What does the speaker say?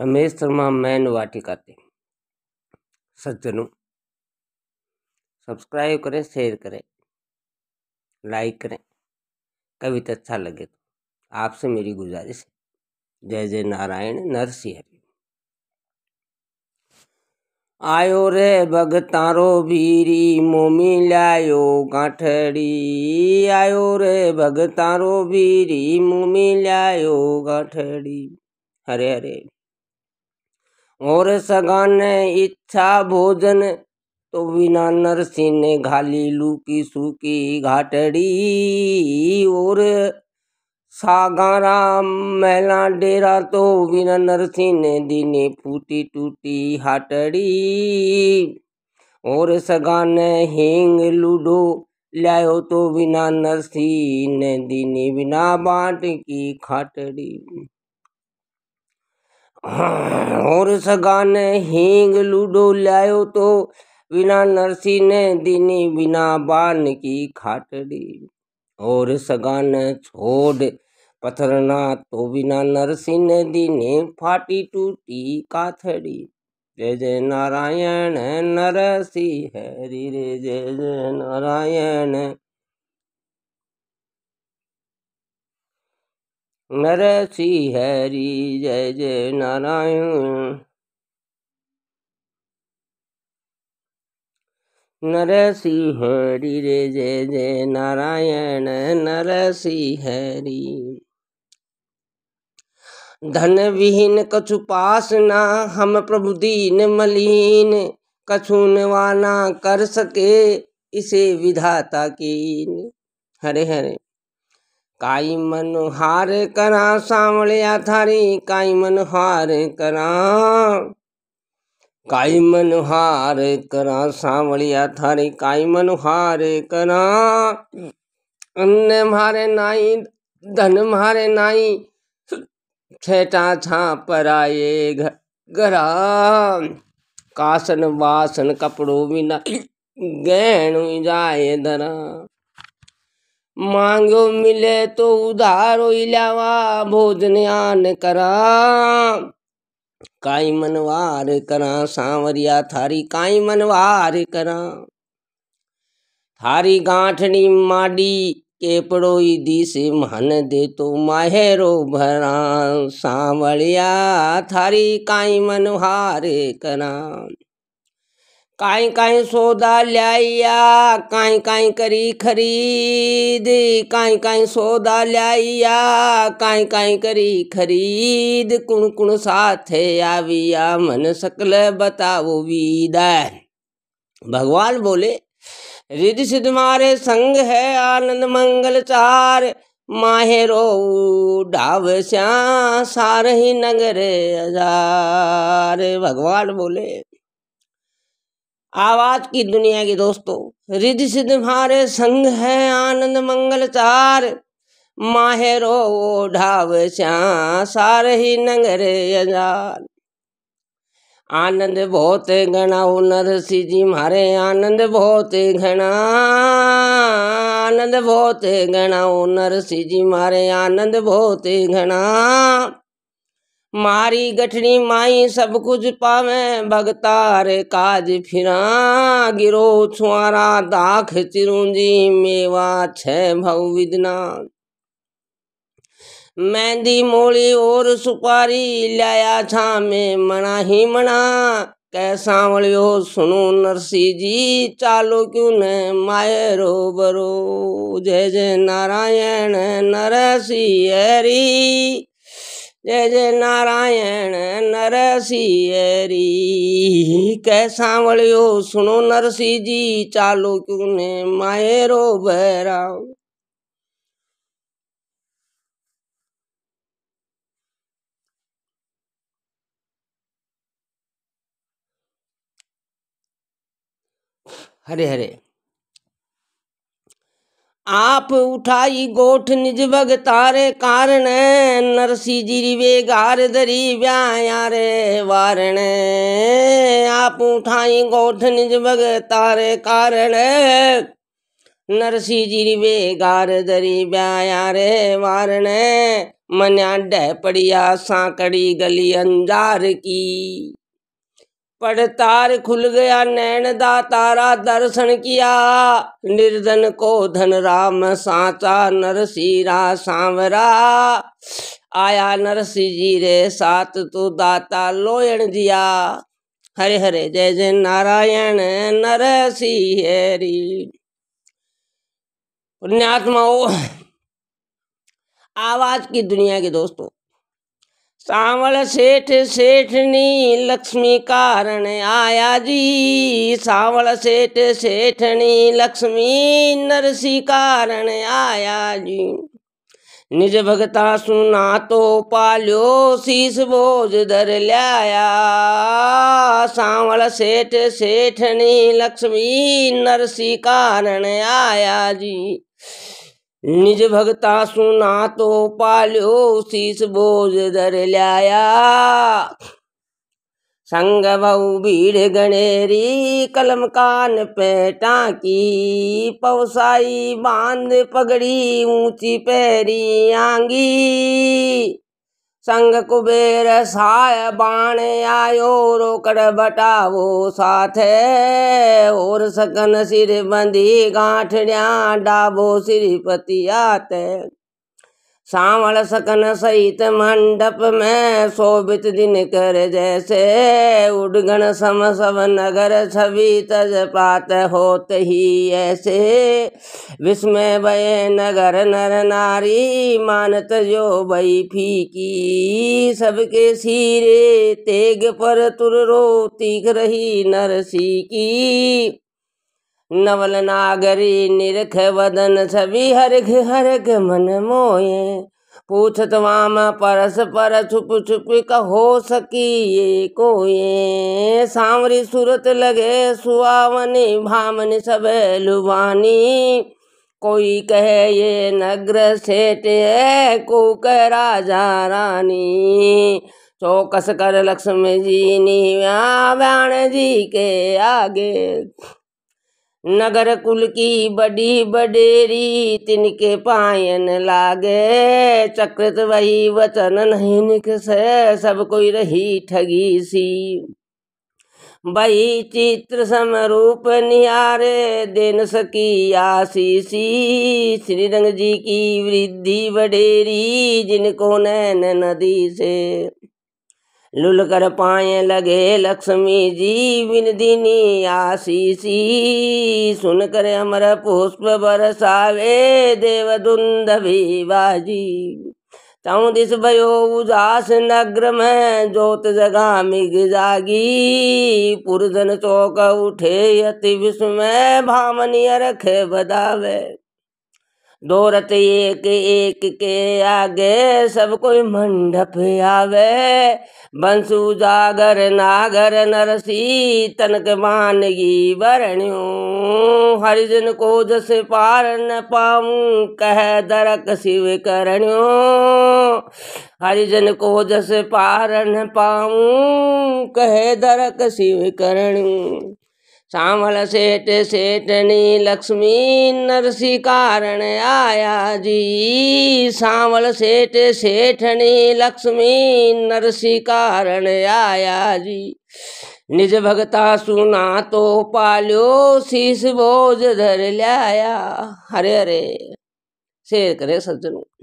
Ramesh Sharma man वाटिकाते सज्जनों subscribe करें share करें लाइक करें कविता अच्छा लगे तो आपसे मेरी गुजारिश है जय जय नारायण नरसिंह आयो रे भगतारो बीरी मोमी लायो गाठड़ी आयो रे भगतारो बीरी मोमी लायो गाठड़ी हरे हरे और सगान इच्छा भोजन तो बिना नरसिंह ने घाली लूकी सूकी घाटड़ी और सागारा मेला डेरा तो बिना नरसिंह ने दीने फूटी टूटी हाटड़ी और सगान हेंग लूडो लो तो बिना नरसिंह ने दीने बिना बाट की खाटड़ी और सगान हींग लूडो लायो तो बिना नरसी ने दीनी बिना बान की खाटड़ी और सगान छोड़ पथरना तो बिना नरसी ने दिने फाटी टूटी काथड़ी जय जय नारायण नरसी हरी रे जय जय नारायण नर सी हरी जय जय नारायण नर सिंह हरी रे जय जय नारायण नर सिंह हरी धन विहीन कछु पास ना हम प्रभु दीन मलिन कछु नवाना कर सके इसे विधाता कीन हरे हरे काई मनोहार करा सांवलिया थारी काई मनोहार करा काई मनोहार करा सांवलिया थारी काई मनोहार करा अन्न मारे नाई धन मारे नाई छेटा छा पराए घरा कासन वासन कपड़ो बिना गहण जाए धरा मांगो मिले तो उधारो इलावा भोजन आन करा काई मनवार करा सांवरिया थारी काई मनवार करा थारी गांठनी माडी केपड़ोई दी से मन दे तो माहेरो भरा सांवरिया थारी काई मनवार करा काई काई सौदा लिया काई काई करी खरीद काई काई सौदा लिया काई काई करी खरीद कुण कुण साथ आविया मन सकल बताओ विदा भगवान बोले रिद सिद्ध मारे संग है आनंद मंगल चार माहे रो डाव श्या ही नगर हजार भगवान बोले आवाज की दुनिया की दोस्तों रिद सिद्ध हमारे संग है आनंद मंगल चार माहे रो ढाव श्या ही नगर अजार आनंद बहुत घना नर सी जी मारे आनंद बहुत घना आनंद बहुत घना नर सिंह जी मारे आनंद बहुत घना मारी गठनी माई सब कुछ पावे भगतार काज फिरा गिरो छुआरा दाख चिरुंजी मेवा छ भव विदना मेहंदी मोली और सुपारी लाया छा में मना ही मना कैसा वलियो सुनो नरसी जी चालो क्यों न मायरो बरो जय जय नारायण नरसी हरी जय जय नारायण नर सियरी कै सावलियो सुनो नरसी जी चालो क्यों रो बहराओ हरे हरे आप उठाई गोठ निज भग तारे कारण नरसी जीरी वे गार दरी व्यायारे वारण आप उठाई गोठ निज भग तारे कारण नरसी जिरी वेगार दरी व्यायारे वारण मन्या डह पड़िया साकड़ी गली अंजार की पड़तार खुल गया नैन दा तारा दर्शन किया निर्धन को धन राम साचा नरसीरा सांवरा आया नरसी जी रे सात तू दाता लोयन जिया हरे हरे जय जय नारायण नरसी हरी पुण्यात्मा आवाज की दुनिया के दोस्तों सावल सेठ सेठनी लक्ष्मी कारण आया जी सावल सेठ सेठनी लक्ष्मी नरसी कारण आया जी निज भगता सुना तो पालो शीस बोझ धर लाया सावल सेठ सेठनी लक्ष्मी नरसी कारण आया जी निज भगता सुना तो पालो शीस बोझ धर लाया संग बहु भीड़ गणेरी कलम कान पे टाकी पवसाई बांध पगड़ी ऊंची पैरी आंगी संग कुबेर साय बाण आयो रोकड़ बटावो साथे और सकन सिर बंदी गांठड़िया डाबो सिर पतिया ते सावल सकन सहित मंडप में शोभित दिन कर जैसे उडगण सम सब नगर छवि तज पात होत ही ऐसे विस्मय भय नगर नर नारी मानत जो भई फीकी सबके सिरे तेग पर तुर रो तीख रही नरसी की नवल नागरी निरख वदन सवि हरख हरख मन मोये पूछत वाम परस पर छुप छुप कहो सकी ये कोये सांवरी सूरत लगे सुहावनी भामन सब लुबानी कोई कहे ये नगर सेठ है को कह राजा रानी चौकस कर लक्ष्मी जी नी व्याण जी के आगे नगर कुल की बड़ी बडेरी तिनके पायन लागे चक्रत वही वचन नहीं से सब कोई रही ठगी सी वही चित्र समरूप निहारे देन सकी आशीषी श्री रंग जी की वृद्धि बडेरी जिनको नैन नदी से लुल कर पाए लगे लक्ष्मी जी बिन दिनी आशीषी सुन कर अमर पुष्प बरसावे दुंद भी बाजी तऊ दिस भयो उजास नग्र में जोत जगा मिग जागी पुरजन चौक उठे यति में भामनियर खे बदावे दो रथ एक एक के आगे सब कोई मंडप आवे बंसु जागर नागर नरसी तनक मानगी वरण्यो हरिजन को जस पार न पाऊं कह दरक शिव करण्यो हरिजन को जस पार न पाऊं कह दरक शिव करणियो सांवल सेठ सेठनी लक्ष्मी नरसी कारण आया जी सांवल सेठ सेठनी लक्ष्मी नरसी कारण आया जी निज भगता सुना तो पालो शीश बोझ धर लाया हरे हरे शेर करे सज्जनों